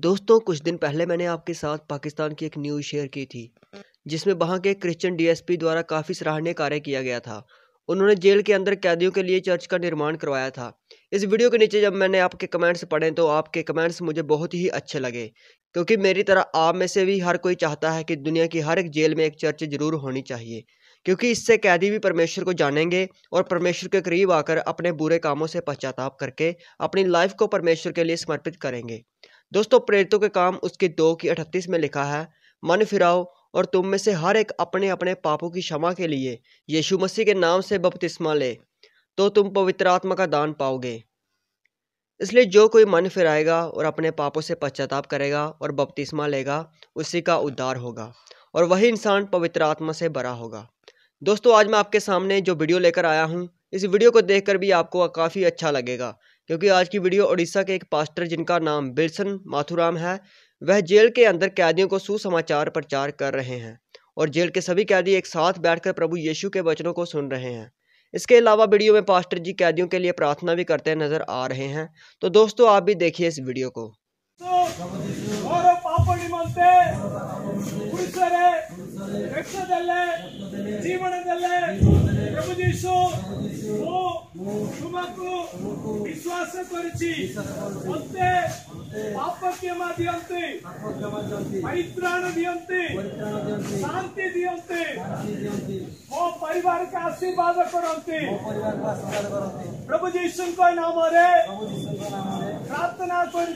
दोस्तों कुछ दिन पहले मैंने आपके साथ पाकिस्तान की एक न्यूज़ शेयर की थी जिसमें वहाँ के क्रिश्चियन डीएसपी द्वारा काफ़ी सराहनीय कार्य किया गया था उन्होंने जेल के अंदर कैदियों के लिए चर्च का निर्माण करवाया था इस वीडियो के नीचे जब मैंने आपके कमेंट्स पढ़े तो आपके कमेंट्स मुझे बहुत ही अच्छे लगे क्योंकि मेरी तरह आप में से भी हर कोई चाहता है कि दुनिया की हर एक जेल में एक चर्च जरूर होनी चाहिए क्योंकि इससे कैदी भी परमेश्वर को जानेंगे और परमेश्वर के करीब आकर अपने बुरे कामों से पश्चाताप करके अपनी लाइफ को परमेश्वर के लिए समर्पित करेंगे दोस्तों प्रेरितों के काम उसके दो की अठतीस में लिखा है मन फिराओ और तुम में से हर एक अपने अपने पापों की क्षमा के लिए यीशु मसीह के नाम से बपतिस्मा ले तो तुम पवित्र आत्मा का दान पाओगे इसलिए जो कोई मन फिराएगा और अपने पापों से पश्चाताप करेगा और बपतिस्मा लेगा उसी का उद्धार होगा और वही इंसान पवित्र आत्मा से भरा होगा दोस्तों आज मैं आपके सामने जो वीडियो लेकर आया हूँ इस वीडियो को देखकर भी आपको काफ़ी अच्छा लगेगा क्योंकि आज की वीडियो उड़ीसा के एक पास्टर जिनका नाम बिल्सन माथुराम है वह जेल के अंदर कैदियों को सुसमाचार प्रचार कर रहे हैं और जेल के सभी कैदी एक साथ बैठकर प्रभु यीशु के वचनों को सुन रहे हैं इसके अलावा वीडियो में पास्टर जी कैदियों के लिए प्रार्थना भी करते नजर आ रहे हैं तो दोस्तों आप भी देखिए इस वीडियो को जीवन विश्वास ತೋರಿಸಿ शांति दियंते वो परिवार आशीर्वाद कर प्रभु जीशु नाम प्रार्थना कर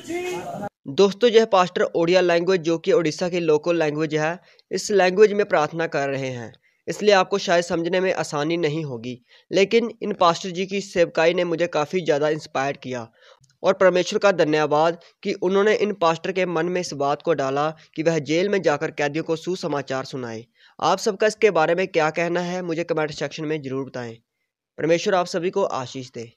दोस्तों यह पास्टर ओडिया लैंग्वेज जो कि ओडिशा की लोकल लैंग्वेज है इस लैंग्वेज में प्रार्थना कर रहे हैं इसलिए आपको शायद समझने में आसानी नहीं होगी लेकिन इन पास्टर जी की सेवकाई ने मुझे काफ़ी ज़्यादा इंस्पायर किया और परमेश्वर का धन्यवाद कि उन्होंने इन पास्टर के मन में इस बात को डाला कि वह जेल में जाकर कैदियों को सुसमाचार सुनाए आप सबका इसके बारे में क्या कहना है मुझे कमेंट सेक्शन में ज़रूर बताएं परमेश्वर आप सभी को आशीष दे